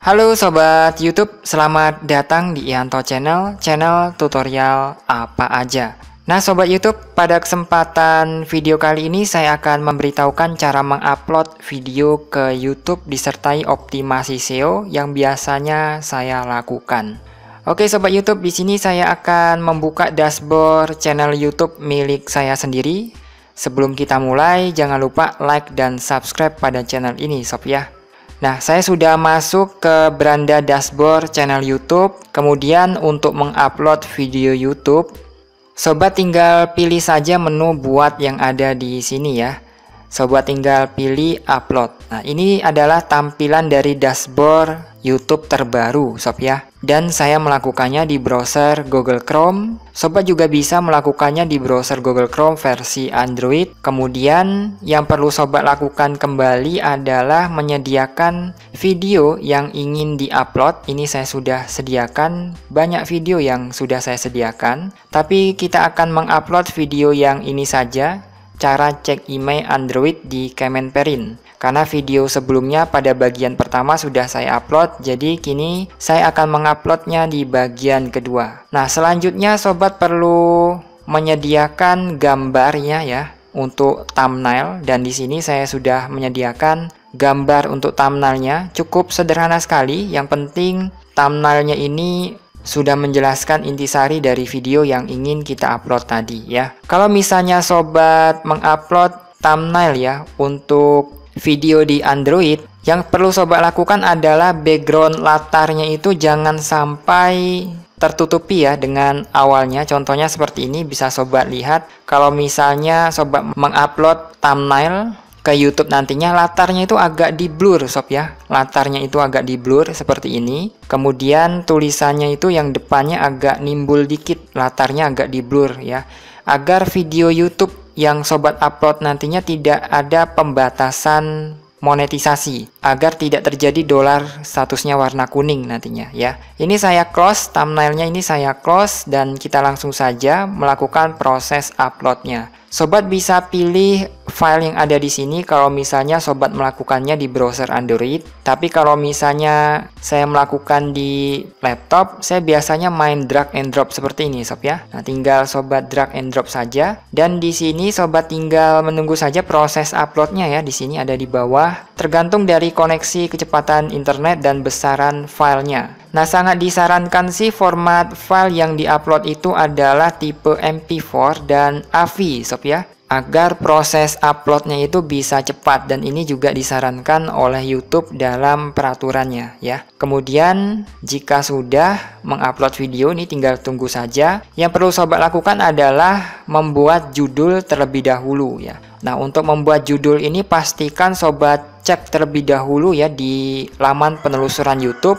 Halo sobat YouTube, selamat datang di Ianto Channel, channel tutorial apa aja. Nah sobat YouTube, pada kesempatan video kali ini saya akan memberitahukan cara mengupload video ke YouTube disertai optimasi SEO yang biasanya saya lakukan. Oke sobat YouTube, di sini saya akan membuka dashboard channel YouTube milik saya sendiri. Sebelum kita mulai, jangan lupa like dan subscribe pada channel ini, sob ya. Nah, saya sudah masuk ke beranda dashboard channel YouTube. Kemudian untuk mengupload video YouTube, sobat tinggal pilih saja menu buat yang ada di sini ya. Sobat tinggal pilih upload. Nah, ini adalah tampilan dari dashboard YouTube terbaru, sob ya. Dan saya melakukannya di browser Google Chrome. Sobat juga bisa melakukannya di browser Google Chrome versi Android. Kemudian yang perlu sobat lakukan kembali adalah menyediakan video yang ingin diupload. Ini saya sudah sediakan banyak video yang sudah saya sediakan, tapi kita akan mengupload video yang ini saja cara cek email Android di Kemenperin. Karena video sebelumnya pada bagian pertama sudah saya upload, jadi kini saya akan menguploadnya di bagian kedua. Nah, selanjutnya sobat perlu menyediakan gambarnya ya untuk thumbnail dan di sini saya sudah menyediakan gambar untuk thumbnailnya cukup sederhana sekali yang penting thumbnailnya ini sudah menjelaskan intisari dari video yang ingin kita upload tadi ya. Kalau misalnya sobat mengupload thumbnail ya untuk video di Android, yang perlu sobat lakukan adalah background latarnya itu jangan sampai tertutupi ya dengan awalnya. Contohnya seperti ini bisa sobat lihat. Kalau misalnya sobat mengupload thumbnail ke YouTube nantinya latarnya itu agak di blur sob ya latarnya itu agak di blur seperti ini kemudian tulisannya itu yang depannya agak nimbul dikit latarnya agak di blur ya agar video YouTube yang sobat upload nantinya tidak ada pembatasan monetisasi agar tidak terjadi dolar statusnya warna kuning nantinya ya. Ini saya close thumbnailnya ini saya close dan kita langsung saja melakukan proses uploadnya. Sobat bisa pilih file yang ada di sini kalau misalnya sobat melakukannya di browser Android tapi kalau misalnya saya melakukan di laptop saya biasanya main drag and drop seperti ini sob ya nah tinggal sobat drag and drop saja dan di sini sobat tinggal menunggu saja proses uploadnya ya di sini ada di bawah tergantung dari koneksi kecepatan internet dan besaran filenya Nah, sangat disarankan sih format file yang diupload itu adalah tipe MP4 dan AVI, sob ya agar proses uploadnya itu bisa cepat dan ini juga disarankan oleh YouTube dalam peraturannya ya. Kemudian jika sudah mengupload video ini tinggal tunggu saja. Yang perlu sobat lakukan adalah membuat judul terlebih dahulu ya. Nah untuk membuat judul ini pastikan sobat cek terlebih dahulu ya di laman penelusuran YouTube.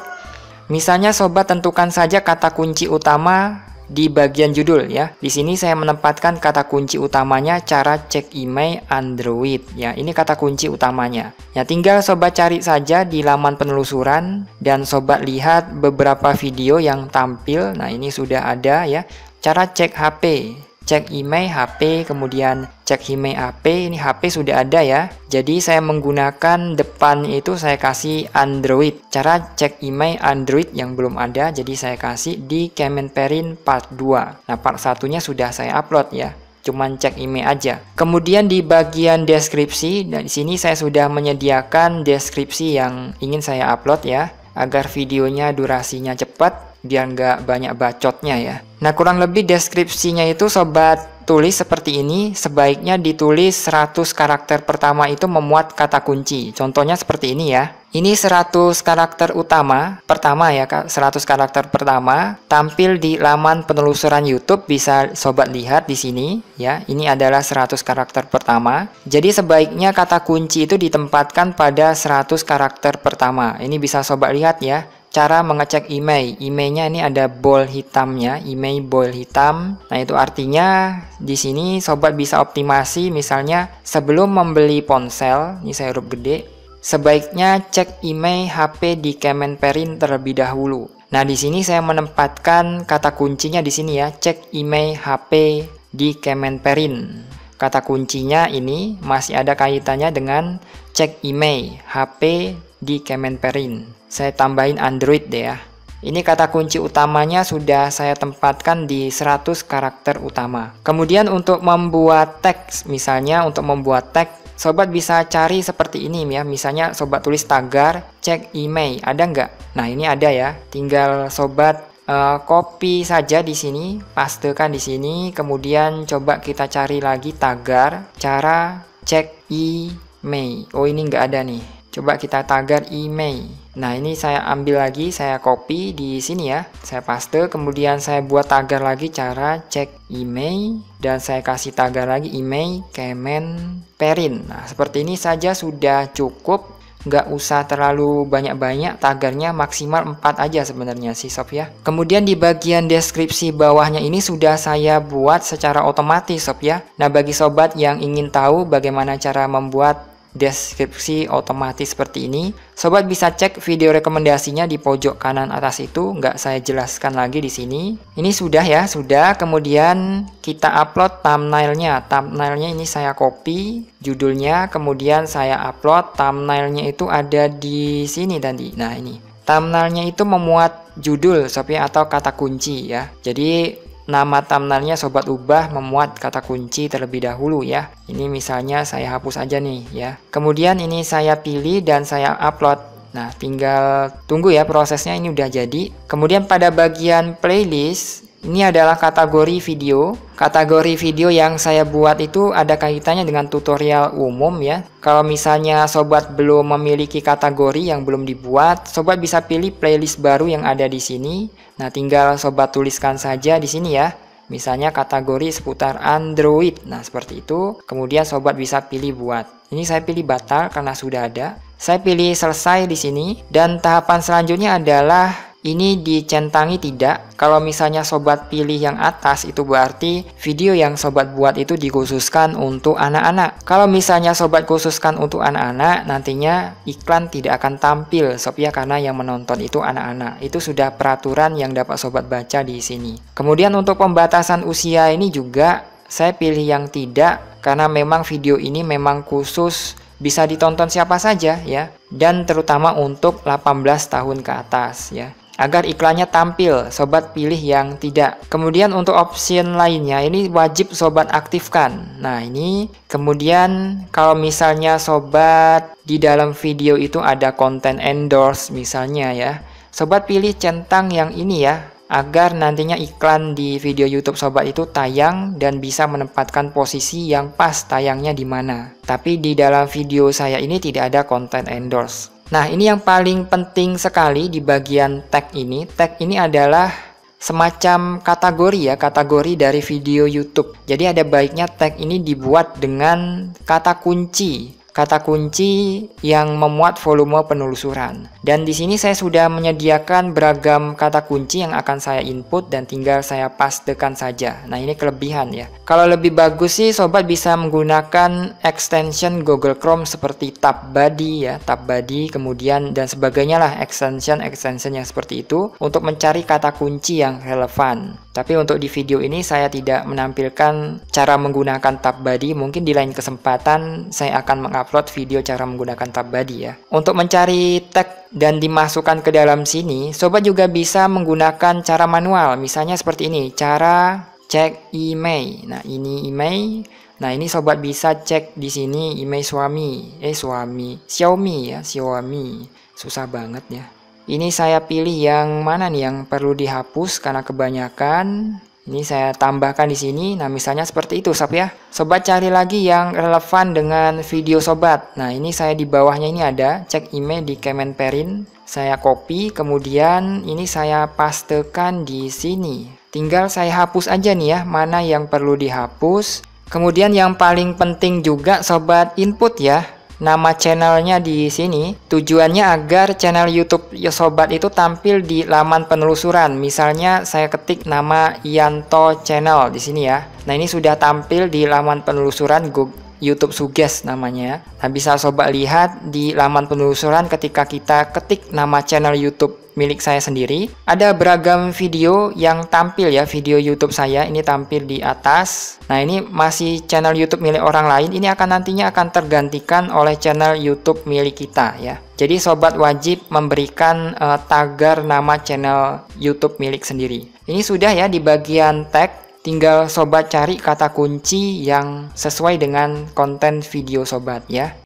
Misalnya sobat tentukan saja kata kunci utama di bagian judul ya. Di sini saya menempatkan kata kunci utamanya cara cek email Android ya. Ini kata kunci utamanya. Ya tinggal sobat cari saja di laman penelusuran dan sobat lihat beberapa video yang tampil. Nah, ini sudah ada ya. Cara cek HP cek email HP kemudian cek email HP ini HP sudah ada ya jadi saya menggunakan depan itu saya kasih Android cara cek email Android yang belum ada jadi saya kasih di Kemenperin part 2 nah part satunya sudah saya upload ya cuman cek email aja. Kemudian di bagian deskripsi, dan di sini saya sudah menyediakan deskripsi yang ingin saya upload ya, agar videonya durasinya cepat biar nggak banyak bacotnya ya. Nah kurang lebih deskripsinya itu sobat tulis seperti ini sebaiknya ditulis 100 karakter pertama itu memuat kata kunci. Contohnya seperti ini ya. Ini 100 karakter utama, pertama ya Kak, 100 karakter pertama tampil di laman penelusuran YouTube bisa sobat lihat di sini ya. Ini adalah 100 karakter pertama. Jadi sebaiknya kata kunci itu ditempatkan pada 100 karakter pertama. Ini bisa sobat lihat ya cara mengecek IMEI. imei ini ada bol hitamnya, IMEI bol hitam. Nah, itu artinya di sini sobat bisa optimasi misalnya sebelum membeli ponsel, ini saya huruf gede, sebaiknya cek IMEI HP di Kemenperin terlebih dahulu. Nah, di sini saya menempatkan kata kuncinya di sini ya, cek IMEI HP di Kemenperin. Kata kuncinya ini masih ada kaitannya dengan cek IMEI HP di Kemenperin saya tambahin Android deh ya. Ini kata kunci utamanya sudah saya tempatkan di 100 karakter utama. Kemudian untuk membuat teks, misalnya untuk membuat teks, sobat bisa cari seperti ini ya. Misalnya sobat tulis tagar, cek email, ada nggak? Nah ini ada ya, tinggal sobat uh, copy saja di sini, pastekan di sini, kemudian coba kita cari lagi tagar, cara cek email. Oh ini nggak ada nih. Coba kita tagar email. Nah, ini saya ambil lagi, saya copy di sini ya. Saya paste, kemudian saya buat tagar lagi cara cek email dan saya kasih tagar lagi email kemen perin. Nah, seperti ini saja sudah cukup. Nggak usah terlalu banyak-banyak, tagarnya maksimal 4 aja sebenarnya sih Sob ya. Kemudian di bagian deskripsi bawahnya ini sudah saya buat secara otomatis Sob ya. Nah, bagi sobat yang ingin tahu bagaimana cara membuat deskripsi otomatis seperti ini. Sobat bisa cek video rekomendasinya di pojok kanan atas itu, nggak saya jelaskan lagi di sini. Ini sudah ya, sudah. Kemudian kita upload thumbnailnya. Thumbnailnya ini saya copy judulnya, kemudian saya upload thumbnailnya itu ada di sini dan di, Nah ini thumbnailnya itu memuat judul, tapi atau kata kunci ya. Jadi Nama thumbnailnya Sobat Ubah memuat kata kunci terlebih dahulu ya. Ini misalnya saya hapus aja nih ya. Kemudian ini saya pilih dan saya upload. Nah, tinggal tunggu ya prosesnya ini udah jadi. Kemudian pada bagian playlist ini adalah kategori video. Kategori video yang saya buat itu ada kaitannya dengan tutorial umum ya. Kalau misalnya sobat belum memiliki kategori yang belum dibuat, sobat bisa pilih playlist baru yang ada di sini. Nah, tinggal sobat tuliskan saja di sini ya. Misalnya kategori seputar Android. Nah, seperti itu. Kemudian sobat bisa pilih buat. Ini saya pilih batal karena sudah ada. Saya pilih selesai di sini dan tahapan selanjutnya adalah ini dicentangi tidak? Kalau misalnya sobat pilih yang atas itu berarti video yang sobat buat itu dikhususkan untuk anak-anak. Kalau misalnya sobat khususkan untuk anak-anak, nantinya iklan tidak akan tampil sob ya karena yang menonton itu anak-anak. Itu sudah peraturan yang dapat sobat baca di sini. Kemudian untuk pembatasan usia ini juga saya pilih yang tidak karena memang video ini memang khusus bisa ditonton siapa saja ya dan terutama untuk 18 tahun ke atas ya agar iklannya tampil, sobat pilih yang tidak. Kemudian untuk opsi lainnya ini wajib sobat aktifkan. Nah, ini kemudian kalau misalnya sobat di dalam video itu ada konten endorse misalnya ya. Sobat pilih centang yang ini ya agar nantinya iklan di video YouTube sobat itu tayang dan bisa menempatkan posisi yang pas tayangnya di mana. Tapi di dalam video saya ini tidak ada konten endorse. Nah, ini yang paling penting sekali di bagian tag ini. Tag ini adalah semacam kategori ya, kategori dari video YouTube. Jadi ada baiknya tag ini dibuat dengan kata kunci kata kunci yang memuat volume penelusuran. Dan di sini saya sudah menyediakan beragam kata kunci yang akan saya input dan tinggal saya pastekan saja. Nah ini kelebihan ya. Kalau lebih bagus sih sobat bisa menggunakan extension Google Chrome seperti tab Buddy ya, tab Buddy kemudian dan sebagainya lah extension-extension yang seperti itu untuk mencari kata kunci yang relevan. Tapi untuk di video ini saya tidak menampilkan cara menggunakan tab body, mungkin di lain kesempatan saya akan mengupload video cara menggunakan tab body ya. Untuk mencari tag dan dimasukkan ke dalam sini, sobat juga bisa menggunakan cara manual, misalnya seperti ini, cara cek email. Nah, ini email. Nah, ini sobat bisa cek di sini email suami. Eh, suami. Xiaomi ya, Xiaomi. Susah banget ya. Ini saya pilih yang mana nih yang perlu dihapus karena kebanyakan. Ini saya tambahkan di sini. Nah, misalnya seperti itu, sob ya. Sobat cari lagi yang relevan dengan video sobat. Nah, ini saya di bawahnya ini ada cek email di Kemenperin. Saya copy, kemudian ini saya pastekan di sini. Tinggal saya hapus aja nih ya, mana yang perlu dihapus. Kemudian yang paling penting juga sobat input ya nama channelnya di sini. Tujuannya agar channel YouTube Sobat itu tampil di laman penelusuran. Misalnya saya ketik nama Yanto Channel di sini ya. Nah, ini sudah tampil di laman penelusuran Google YouTube Suggest namanya. Nah, bisa sobat lihat di laman penelusuran ketika kita ketik nama channel YouTube milik saya sendiri. Ada beragam video yang tampil ya, video YouTube saya ini tampil di atas. Nah, ini masih channel YouTube milik orang lain. Ini akan nantinya akan tergantikan oleh channel YouTube milik kita ya. Jadi sobat wajib memberikan uh, tagar nama channel YouTube milik sendiri. Ini sudah ya di bagian tag Tinggal sobat cari kata kunci yang sesuai dengan konten video sobat ya.